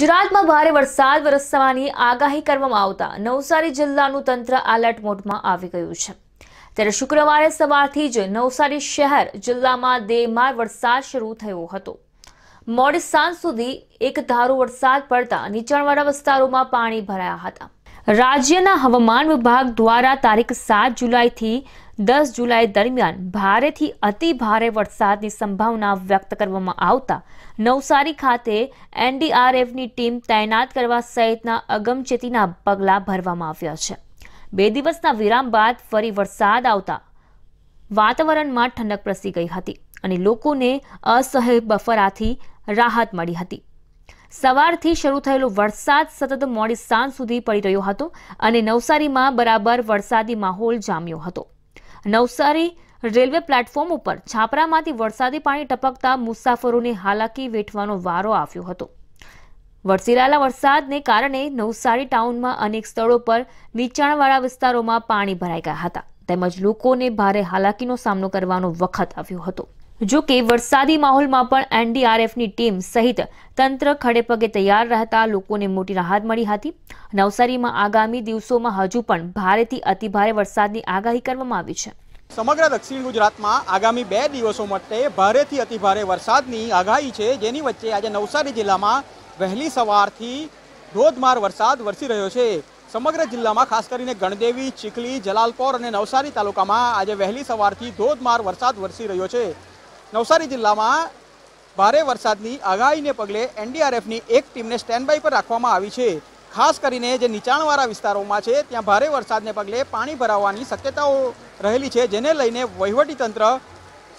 ગુજરાતમાં ભારે વરસાદ વરસવાની આગાહી કરવામાં આવતા નવસારી જિલ્લાનું તંત્ર એલર્ટ મોડમાં આવી ગયું છે ત્યારે શુક્રવારે સવારથી જ નવસારી શહેર જિલ્લામાં દેમાર વરસાદ શરૂ થયો હતો મોડી સાંજ સુધી એક ધારો વરસાદ પડતા નીચાણવાળા વિસ્તારોમાં પાણી ભરાયા હતા રાજ્યના હવામાન વિભાગ દ્વારા તારીખ સાત જુલાઈથી દસ જુલાઈ દરમિયાન ભારેથી અતિ ભારે વરસાદની સંભાવના વ્યક્ત કરવામાં આવતા નવસારી ખાતે એનડીઆરએફની ટીમ તૈનાત કરવા સહિતના અગમચેતીના પગલાં ભરવામાં આવ્યા છે બે દિવસના વિરામ બાદ ફરી વરસાદ આવતા વાતાવરણમાં ઠંડક પ્રસરી ગઈ હતી અને લોકોને અસહ્ય બફરાથી રાહત મળી હતી સવારથી શરૂ થયેલો વરસાદ સતત મોડી સાંજ સુધી પડી રહ્યો હતો અને નવસારીમાં બરાબર વરસાદી માહોલ જામ્યો હતો નવસારી રેલવે પ્લેટફોર્મ ઉપર છાપરામાંથી વરસાદી પાણી ટપકતા મુસાફરોને હાલાકી વેઠવાનો વારો આવ્યો હતો વરસી રહેલા વરસાદને કારણે નવસારી ટાઉનમાં અનેક સ્થળો પર નીચાણવાળા વિસ્તારોમાં પાણી ભરાઈ ગયા હતા તેમજ લોકોને ભારે હાલાકીનો સામનો કરવાનો વખત આવ્યો હતો જો કે વરસાદી માહોલમાં પણ એનડીઆરએફની ટીમ સહિત તંત્ર ખડેપગે તૈયાર રહેતા લોકોને મોટી રાહત મળી હતી નવસારીમાં આગામી દિવસોમાં હજુ પણ ભારેથી અતિભારે વરસાદની આગાહી કરવામાં આવી છે સમગ્ર દક્ષિણ ગુજરાતમાં આગામી બે દિવસો માટે ભારેથી અતિભારે વરસાદની આગાહી છે જેની વચ્ચે આજે નવસારી જિલ્લામાં વહેલી સવારથી ધોધમાર વરસાદ વરસી રહ્યો છે સમગ્ર જિલ્લામાં ખાસ કરીને ગણદેવી ચીખલી જલાલપોર અને નવસારી તાલુકામાં આજે વહેલી સવારથી ધોધમાર વરસાદ વરસી રહ્યો છે નવસારી જિલ્લામાં ભારે વરસાદની આગાહીને પગલે એનડીઆરએફની એક ટીમને સ્ટેન્ડબાય પર રાખવામાં આવી છે ખાસ કરીને જે નીચાણવાળા વિસ્તારોમાં છે ત્યાં ભારે વરસાદને પગલે પાણી ભરાવવાની શક્યતાઓ રહેલી છે જેને લઈને વહીવટીતંત્ર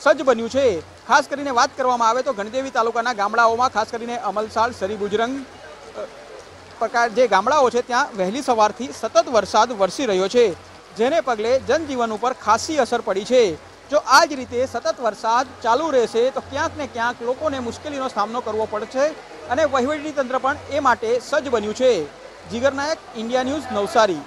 સજ્જ બન્યું છે ખાસ કરીને વાત કરવામાં આવે તો ગણદેવી તાલુકાના ગામડાઓમાં ખાસ કરીને અમલસાડ સરી ગુજરંગ પ્રકાર જે ગામડાઓ છે ત્યાં વહેલી સવારથી સતત વરસાદ વરસી રહ્યો છે જેને પગલે જનજીવન ઉપર ખાસી અસર પડી છે જો આ જ રીતે સતત વરસાદ ચાલુ રહેશે તો ક્યાંક ને ક્યાંક લોકોને મુશ્કેલીનો સામનો કરવો પડશે અને તંત્ર પણ એ માટે સજ્જ બન્યું છે જીગર નાયક ઇન્ડિયા ન્યૂઝ નવસારી